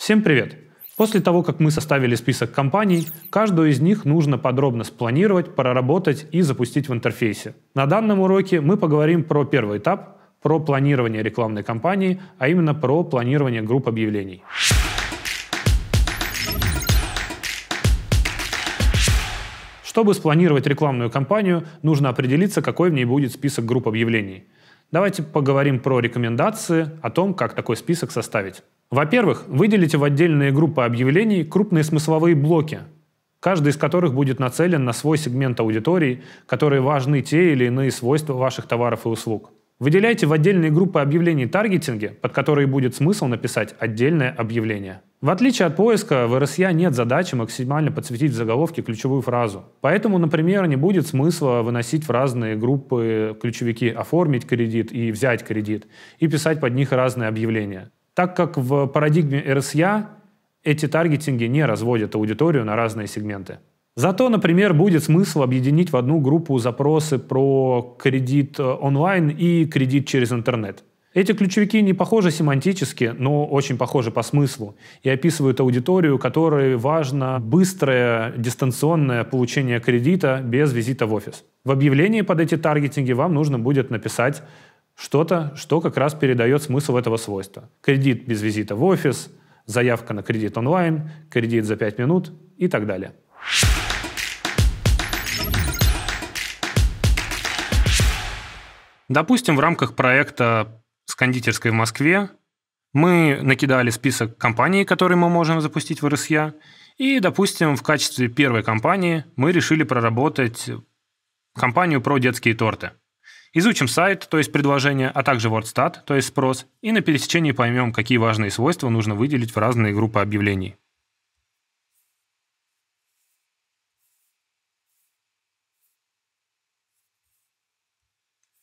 Всем привет! После того, как мы составили список компаний, каждую из них нужно подробно спланировать, проработать и запустить в интерфейсе. На данном уроке мы поговорим про первый этап, про планирование рекламной кампании, а именно про планирование групп объявлений. Чтобы спланировать рекламную кампанию, нужно определиться, какой в ней будет список групп объявлений. Давайте поговорим про рекомендации, о том, как такой список составить. Во-первых, выделите в отдельные группы объявлений крупные смысловые блоки, каждый из которых будет нацелен на свой сегмент аудитории, которые важны те или иные свойства ваших товаров и услуг. Выделяйте в отдельные группы объявлений таргетинги, под которые будет смысл написать отдельное объявление. В отличие от поиска, в RSA нет задачи максимально подсветить в заголовке ключевую фразу. Поэтому, например, не будет смысла выносить в разные группы ключевики «оформить кредит» и «взять кредит» и писать под них разные объявления так как в парадигме RSA эти таргетинги не разводят аудиторию на разные сегменты. Зато, например, будет смысл объединить в одну группу запросы про кредит э, онлайн и кредит через интернет. Эти ключевики не похожи семантически, но очень похожи по смыслу и описывают аудиторию, которой важно быстрое дистанционное получение кредита без визита в офис. В объявлении под эти таргетинги вам нужно будет написать что-то, что как раз передает смысл этого свойства. Кредит без визита в офис, заявка на кредит онлайн, кредит за 5 минут и так далее. Допустим, в рамках проекта с кондитерской в Москве мы накидали список компаний, которые мы можем запустить в РСЯ, и, допустим, в качестве первой компании мы решили проработать компанию про детские торты. Изучим сайт, то есть предложение, а также WordStat, то есть спрос, и на пересечении поймем, какие важные свойства нужно выделить в разные группы объявлений.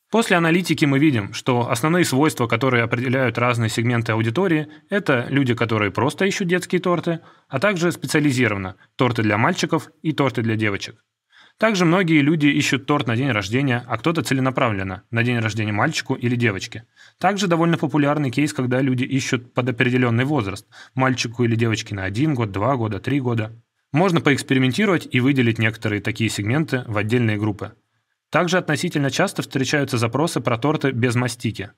После аналитики мы видим, что основные свойства, которые определяют разные сегменты аудитории, это люди, которые просто ищут детские торты, а также специализированно торты для мальчиков и торты для девочек. Также многие люди ищут торт на день рождения, а кто-то целенаправленно – на день рождения мальчику или девочке. Также довольно популярный кейс, когда люди ищут под определенный возраст – мальчику или девочке на один год, два года, три года. Можно поэкспериментировать и выделить некоторые такие сегменты в отдельные группы. Также относительно часто встречаются запросы про торты без мастики.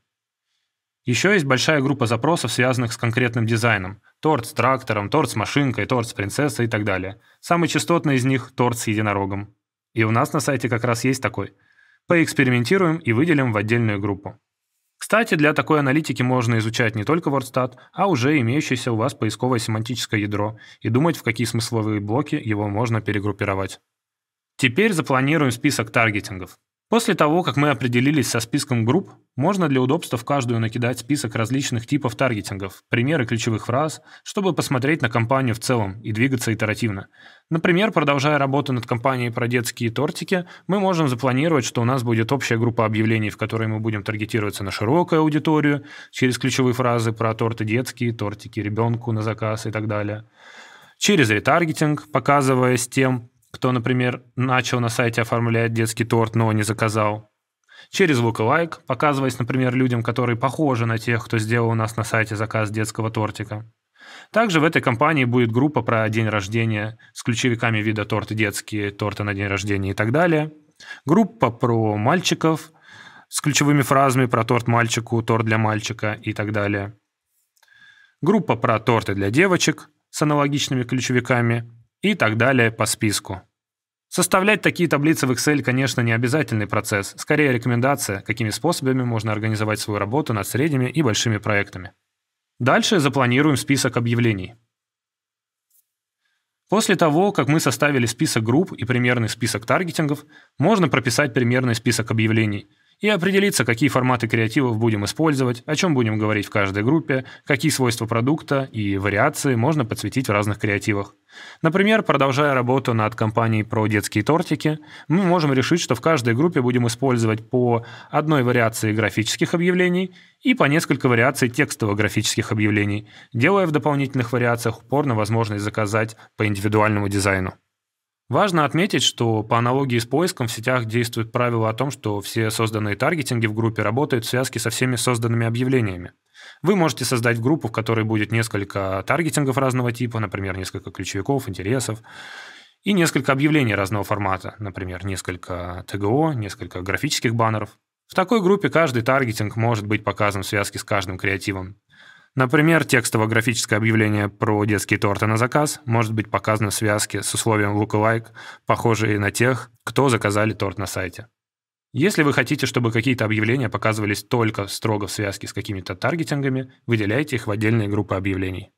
Еще есть большая группа запросов, связанных с конкретным дизайном. Торт с трактором, торт с машинкой, торт с принцессой и так далее. Самый частотный из них – торт с единорогом. И у нас на сайте как раз есть такой. Поэкспериментируем и выделим в отдельную группу. Кстати, для такой аналитики можно изучать не только WordStat, а уже имеющееся у вас поисковое семантическое ядро и думать, в какие смысловые блоки его можно перегруппировать. Теперь запланируем список таргетингов. После того, как мы определились со списком групп, можно для удобства в каждую накидать список различных типов таргетингов, примеры ключевых фраз, чтобы посмотреть на компанию в целом и двигаться итеративно. Например, продолжая работу над компанией про детские тортики, мы можем запланировать, что у нас будет общая группа объявлений, в которой мы будем таргетироваться на широкую аудиторию через ключевые фразы про торты детские, тортики ребенку на заказ и так далее. Через ретаргетинг, показывая с тем, кто, например, начал на сайте оформлять детский торт, но не заказал. Через лайк, показываясь, например, людям, которые похожи на тех, кто сделал у нас на сайте заказ детского тортика. Также в этой компании будет группа про день рождения с ключевиками вида торты детские, торты на день рождения и так далее. Группа про мальчиков с ключевыми фразами про торт мальчику, торт для мальчика и так далее. Группа про торты для девочек с аналогичными ключевиками и так далее по списку. Составлять такие таблицы в Excel, конечно, не обязательный процесс, скорее рекомендация, какими способами можно организовать свою работу над средними и большими проектами. Дальше запланируем список объявлений. После того, как мы составили список групп и примерный список таргетингов, можно прописать примерный список объявлений – и определиться, какие форматы креативов будем использовать, о чем будем говорить в каждой группе, какие свойства продукта и вариации можно подсветить в разных креативах. Например, продолжая работу над компанией про детские тортики, мы можем решить, что в каждой группе будем использовать по одной вариации графических объявлений и по несколько вариаций текстово-графических объявлений, делая в дополнительных вариациях упор на возможность заказать по индивидуальному дизайну. Важно отметить, что по аналогии с поиском в сетях действует правило о том, что все созданные таргетинги в группе работают в связке со всеми созданными объявлениями. Вы можете создать группу, в которой будет несколько таргетингов разного типа, например, несколько ключевиков, интересов, и несколько объявлений разного формата, например, несколько ТГО, несколько графических баннеров. В такой группе каждый таргетинг может быть показан в связке с каждым креативом. Например, текстово-графическое объявление про детские торты на заказ может быть показано в связке с условием lookalike, похожие на тех, кто заказали торт на сайте. Если вы хотите, чтобы какие-то объявления показывались только строго в связке с какими-то таргетингами, выделяйте их в отдельные группы объявлений.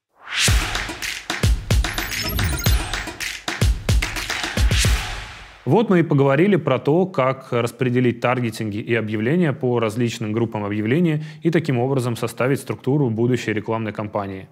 Вот мы и поговорили про то, как распределить таргетинги и объявления по различным группам объявлений и таким образом составить структуру будущей рекламной кампании.